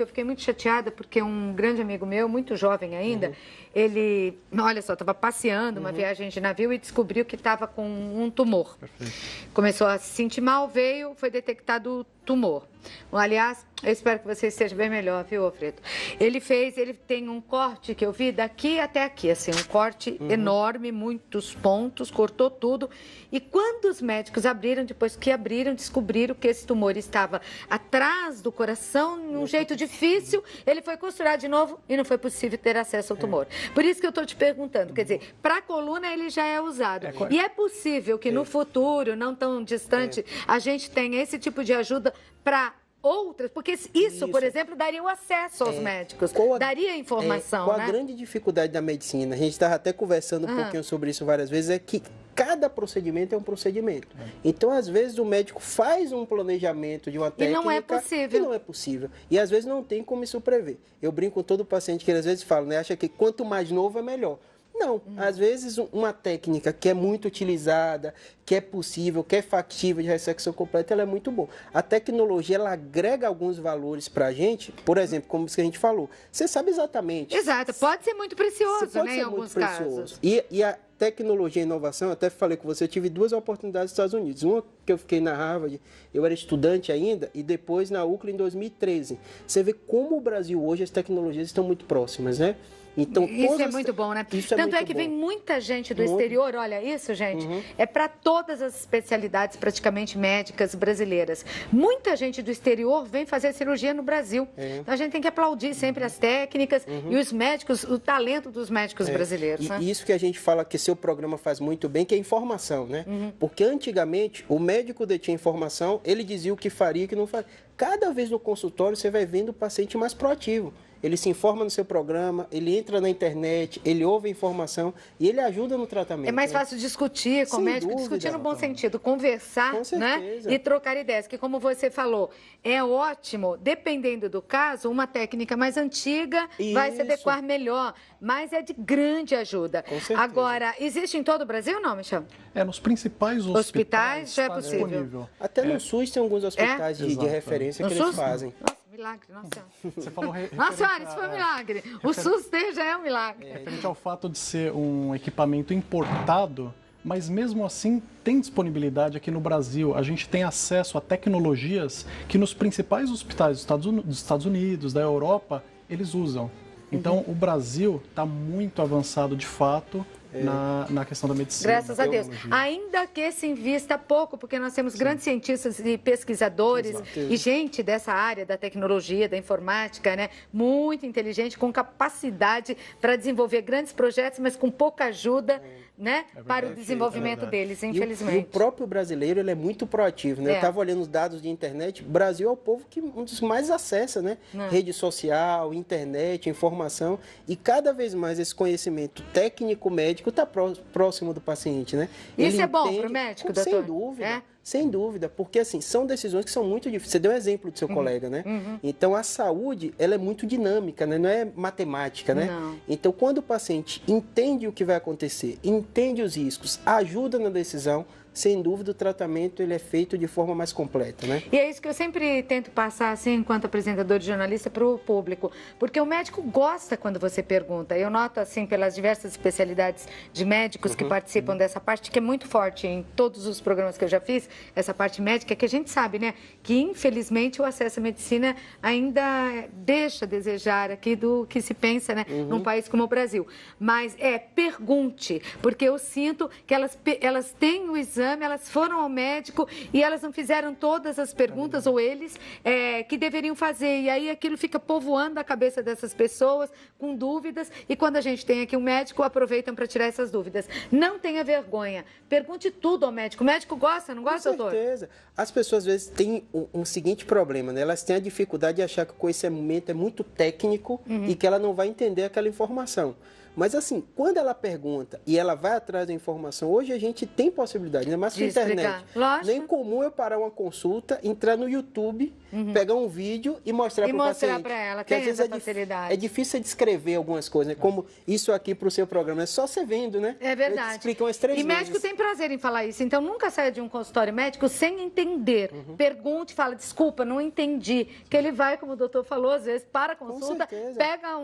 época eu fiquei muito chateada porque um grande amigo meu, muito jovem ainda, uhum. ele, olha só, estava passeando uma uhum. viagem de navio e descobriu que estava com um tumor. Perfeito. Começou a se sentir mal, veio, foi detectado o tumor. Aliás, eu espero que você esteja bem melhor, viu, Alfredo? Ele fez, ele tem um corte que eu vi daqui até aqui, assim, um corte uhum. enorme, muitos pontos, cortou tudo. E quando os médicos abriram, depois que abriram, descobriram que esse tumor estava atrás do coração, de um uhum. jeito difícil, ele foi costurar de novo e não foi possível ter acesso ao é. tumor. Por isso que eu estou te perguntando, quer dizer, para coluna ele já é usado. É, e é possível que no é. futuro, não tão distante, é. a gente tenha esse tipo de ajuda para outras, porque isso, isso, por exemplo, daria o acesso aos é. médicos, a, daria é, informação. É, qual né? a grande dificuldade da medicina? A gente estava até conversando um uhum. pouquinho sobre isso várias vezes, é que cada procedimento é um procedimento. Uhum. Então, às vezes, o médico faz um planejamento de uma técnica. E não é possível. E não é possível. E às vezes não tem como isso prever. Eu brinco com todo paciente que ele, às vezes fala, né? Acha que quanto mais novo é melhor. Não. Hum. Às vezes, uma técnica que é muito utilizada, que é possível, que é factível de ressecção completa, ela é muito boa. A tecnologia, ela agrega alguns valores para a gente. Por exemplo, como que a gente falou, você sabe exatamente. Exato. Pode ser muito precioso, pode né? Pode ser em alguns precioso. casos. E, e a tecnologia e inovação, eu até falei com você, eu tive duas oportunidades nos Estados Unidos. Uma que eu fiquei na Harvard, eu era estudante ainda, e depois na UCLA em 2013. Você vê como o Brasil hoje as tecnologias estão muito próximas, né? Então, isso é muito bom, né? Isso é Tanto é, é que bom. vem muita gente do muito. exterior, olha isso, gente, uhum. é para todas as especialidades praticamente médicas brasileiras. Muita gente do exterior vem fazer cirurgia no Brasil. É. Então a gente tem que aplaudir sempre as uhum. técnicas uhum. e os médicos, o talento dos médicos é. brasileiros. E né? isso que a gente fala que seu programa faz muito bem, que é informação, né? Uhum. Porque antigamente o médico médico detinha informação, ele dizia o que faria e o que não faria. Cada vez no consultório você vai vendo o paciente mais proativo ele se informa no seu programa, ele entra na internet, ele ouve a informação e ele ajuda no tratamento. É mais né? fácil discutir com Sem o médico, dúvida, discutir no bom doutora. sentido, conversar com né? e trocar ideias, que como você falou, é ótimo, dependendo do caso, uma técnica mais antiga Isso. vai se adequar melhor, mas é de grande ajuda. Com certeza. Agora, existe em todo o Brasil não, Michel? É, nos principais hospitais, hospitais já é possível. Disponível. Até é. no SUS tem alguns hospitais é? de, de, referência no que SUS? eles fazem. Nossa milagre, Nossa Senhora. Você falou re Nossa Senhora, isso foi um é, milagre. O SUS já é um milagre. É, referente ao fato de ser um equipamento importado, mas mesmo assim tem disponibilidade aqui no Brasil. A gente tem acesso a tecnologias que nos principais hospitais dos Estados Unidos, da Europa, eles usam. Então, uhum. o Brasil está muito avançado de fato é. na, na questão da medicina. Graças a Deus. Ainda que se invista pouco, porque nós temos grandes cientistas e pesquisadores Exato. e gente dessa área da tecnologia, da informática, né? Muito inteligente, com capacidade para desenvolver grandes projetos, mas com pouca ajuda. É né, é para o é desenvolvimento é deles, infelizmente. E o, e o, próprio brasileiro ele é muito proativo, né? É. Eu estava olhando os dados de internet, Brasil é o povo que um dos mais acessa, né? Não. Rede social, internet, informação e cada vez mais esse conhecimento técnico médico está próximo do paciente, né? Isso ele é bom para o médico, com, doutor? Sem dúvida. É? Sem dúvida, porque assim, são decisões que são muito difíceis. Você deu um exemplo do seu uhum. colega, né? Uhum. Então a saúde, ela é muito dinâmica, né? Não é matemática, né? Não. Então quando o paciente entende o que vai acontecer, entende os riscos, ajuda na decisão, sem dúvida o tratamento ele é feito de forma mais completa, né? E é isso que eu sempre tento passar assim enquanto apresentador de jornalista para o público, porque o médico gosta quando você pergunta. Eu noto assim pelas diversas especialidades de médicos uhum, que participam uhum. dessa parte que é muito forte em todos os programas que eu já fiz, essa parte médica, que a gente sabe, né, que infelizmente o acesso à medicina ainda deixa a desejar aqui do que se pensa, né, uhum. num país como o Brasil. Mas é, pergunte, porque eu sinto que elas, elas têm o exame, elas foram ao médico e elas não fizeram todas as perguntas, ou eles, é, que deveriam fazer. E aí aquilo fica povoando a cabeça dessas pessoas com dúvidas. E quando a gente tem aqui um médico, aproveitam para tirar essas dúvidas. Não tenha vergonha. Pergunte tudo ao médico. O médico gosta, não gosta? certeza. doutor? Com certeza. As pessoas, às vezes, têm um, um, seguinte problema, né? Elas têm a dificuldade de achar que o conhecimento é muito técnico uhum. e que ela não vai entender aquela informação. Mas assim, quando ela pergunta e ela vai atrás da informação, hoje a gente tem possibilidade, ainda mais com a internet. Lógico. Nem comum eu parar uma consulta, entrar no YouTube, uhum. pegar um vídeo e mostrar para o paciente. E mostrar para ela, tem essa é facilidade. É difícil descrever algumas coisas, né? É. como isso aqui para o seu programa, é só você vendo, né? É verdade. Explica umas três E vezes. médico tem prazer em falar isso, então nunca saia de um consultório médico sem entender. Uhum. Pergunte, fala, desculpa, não entendi. Que ele vai, como o doutor falou, às vezes para a consulta, pega uma